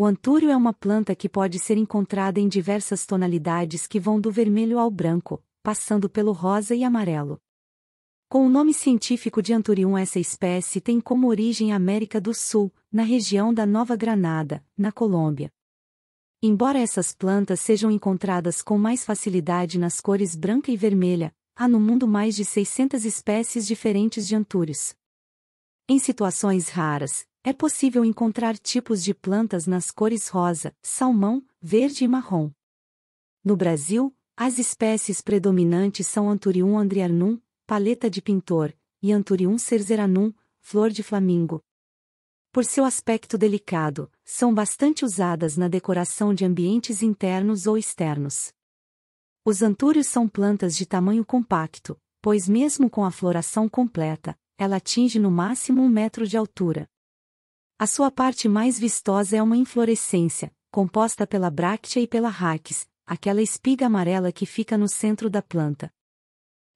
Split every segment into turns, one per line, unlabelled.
O antúrio é uma planta que pode ser encontrada em diversas tonalidades que vão do vermelho ao branco, passando pelo rosa e amarelo. Com o nome científico de Anturium, essa espécie tem como origem a América do Sul, na região da Nova Granada, na Colômbia. Embora essas plantas sejam encontradas com mais facilidade nas cores branca e vermelha, há no mundo mais de 600 espécies diferentes de antúrios. Em situações raras, é possível encontrar tipos de plantas nas cores rosa, salmão, verde e marrom. No Brasil, as espécies predominantes são Anthurium andrianum, paleta de pintor, e Anthurium cerzeranum, flor de flamingo. Por seu aspecto delicado, são bastante usadas na decoração de ambientes internos ou externos. Os antúrios são plantas de tamanho compacto, pois mesmo com a floração completa, ela atinge no máximo um metro de altura. A sua parte mais vistosa é uma inflorescência, composta pela bráctea e pela raquis, aquela espiga amarela que fica no centro da planta.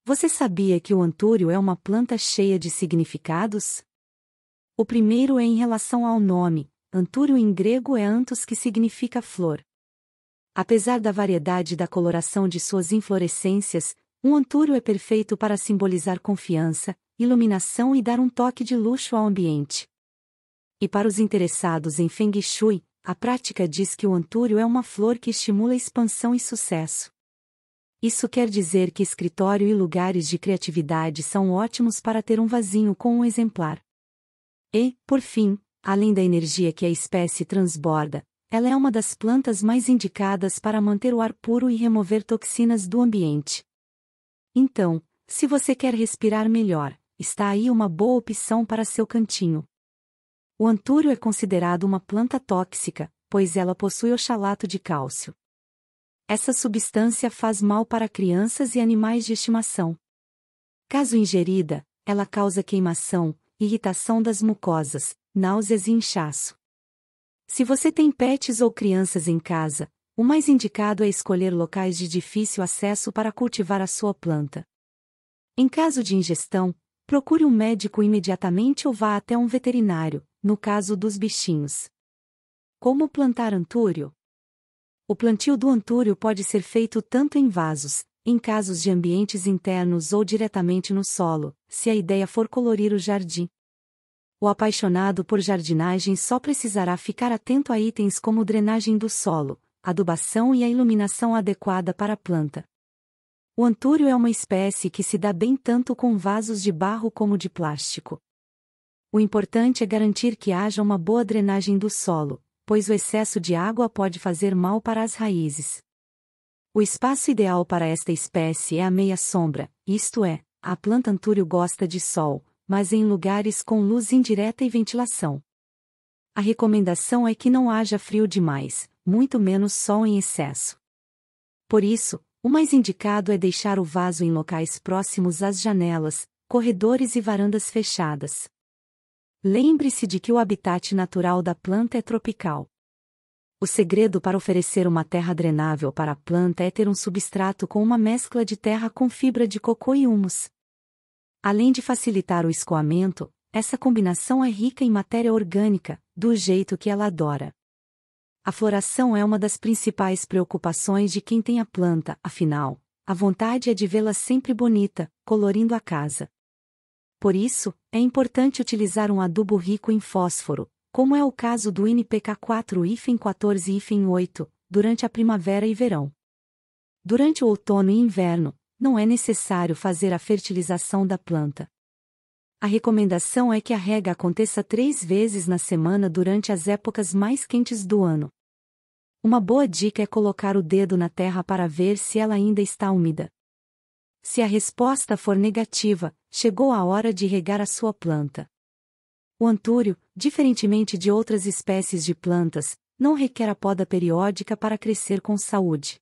Você sabia que o antúrio é uma planta cheia de significados? O primeiro é em relação ao nome, antúrio em grego é antos que significa flor. Apesar da variedade da coloração de suas inflorescências, um antúrio é perfeito para simbolizar confiança, iluminação e dar um toque de luxo ao ambiente. E para os interessados em Feng Shui, a prática diz que o antúrio é uma flor que estimula expansão e sucesso. Isso quer dizer que escritório e lugares de criatividade são ótimos para ter um vasinho com um exemplar. E, por fim, além da energia que a espécie transborda, ela é uma das plantas mais indicadas para manter o ar puro e remover toxinas do ambiente. Então, se você quer respirar melhor, está aí uma boa opção para seu cantinho. O antúrio é considerado uma planta tóxica, pois ela possui oxalato de cálcio. Essa substância faz mal para crianças e animais de estimação. Caso ingerida, ela causa queimação, irritação das mucosas, náuseas e inchaço. Se você tem pets ou crianças em casa, o mais indicado é escolher locais de difícil acesso para cultivar a sua planta. Em caso de ingestão, procure um médico imediatamente ou vá até um veterinário, no caso dos bichinhos. Como plantar antúrio? O plantio do antúrio pode ser feito tanto em vasos, em casos de ambientes internos ou diretamente no solo, se a ideia for colorir o jardim. O apaixonado por jardinagem só precisará ficar atento a itens como drenagem do solo, adubação e a iluminação adequada para a planta. O antúrio é uma espécie que se dá bem tanto com vasos de barro como de plástico. O importante é garantir que haja uma boa drenagem do solo, pois o excesso de água pode fazer mal para as raízes. O espaço ideal para esta espécie é a meia-sombra, isto é, a planta antúrio gosta de sol, mas em lugares com luz indireta e ventilação. A recomendação é que não haja frio demais, muito menos sol em excesso. Por isso, o mais indicado é deixar o vaso em locais próximos às janelas, corredores e varandas fechadas. Lembre-se de que o habitat natural da planta é tropical. O segredo para oferecer uma terra drenável para a planta é ter um substrato com uma mescla de terra com fibra de cocô e humus. Além de facilitar o escoamento, essa combinação é rica em matéria orgânica, do jeito que ela adora. A floração é uma das principais preocupações de quem tem a planta, afinal, a vontade é de vê-la sempre bonita, colorindo a casa. Por isso, é importante utilizar um adubo rico em fósforo, como é o caso do NPK4-14-8, durante a primavera e verão. Durante o outono e inverno, não é necessário fazer a fertilização da planta. A recomendação é que a rega aconteça três vezes na semana durante as épocas mais quentes do ano. Uma boa dica é colocar o dedo na terra para ver se ela ainda está úmida. Se a resposta for negativa, chegou a hora de regar a sua planta. O antúrio, diferentemente de outras espécies de plantas, não requer a poda periódica para crescer com saúde.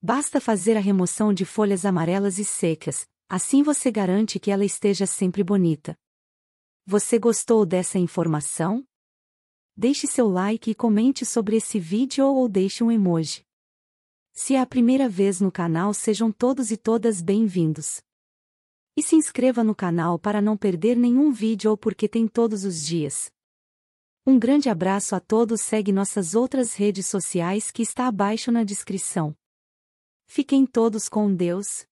Basta fazer a remoção de folhas amarelas e secas, assim você garante que ela esteja sempre bonita. Você gostou dessa informação? Deixe seu like e comente sobre esse vídeo ou deixe um emoji. Se é a primeira vez no canal, sejam todos e todas bem-vindos. E se inscreva no canal para não perder nenhum vídeo ou porque tem todos os dias. Um grande abraço a todos, segue nossas outras redes sociais que está abaixo na descrição. Fiquem todos com Deus.